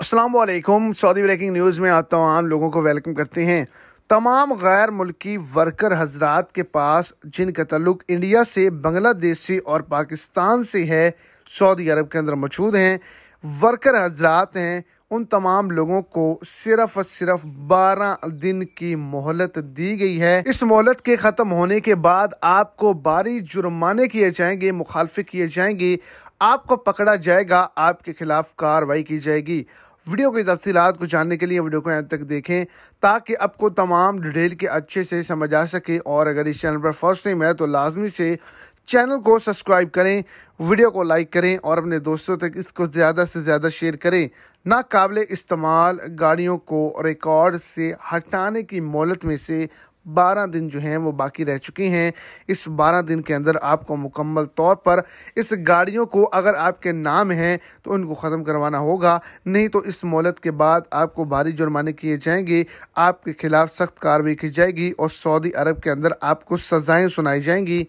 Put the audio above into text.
Aslam Saudi breaking news में आप तमाम लोगों को वेलकम करते हैं तमाम गैर मुल्की वर्कर हजरात के पास जिनका तल्लुक इंडिया से बांग्लादेश से और पाकिस्तान से है सऊदी अरब के अंदर मौजूद हैं वर्कर हजरात हैं उन तमाम लोगों को सिर्फ और सिर्फ बारह दिन की मोहलत दी गई है इस मोहलत के ख़त्म होने के बाद आपको बारी जुर्माने किए जाएंगे मुखालफे किए जाएंगे आपको पकड़ा जाएगा आपके खिलाफ कार्रवाई की जाएगी वीडियो की तफसीत को जानने के लिए वीडियो को यहाँ तक देखें ताकि आपको तमाम डिटेल के अच्छे से समझ आ सके और अगर इस चैनल पर फर्स्ट टाइम है तो लाजमी से चैनल को सब्सक्राइब करें वीडियो को लाइक करें और अपने दोस्तों तक इसको ज़्यादा से ज़्यादा शेयर करें नाकबिल इस्तेमाल गाड़ियों को रिकॉर्ड से हटाने की मोहलत में से बारह दिन जो हैं वो बाकी रह चुके हैं इस बारह दिन के अंदर आपको मुकम्मल तौर पर इस गाड़ियों को अगर आपके नाम हैं तो उनको ख़त्म करवाना होगा नहीं तो इस मोहलत के बाद आपको भारी जुर्माने किए जाएंगे आपके खिलाफ सख्त कार्रवाई की जाएगी और सऊदी अरब के अंदर आपको सज़ाएँ सुनाई जाएंगी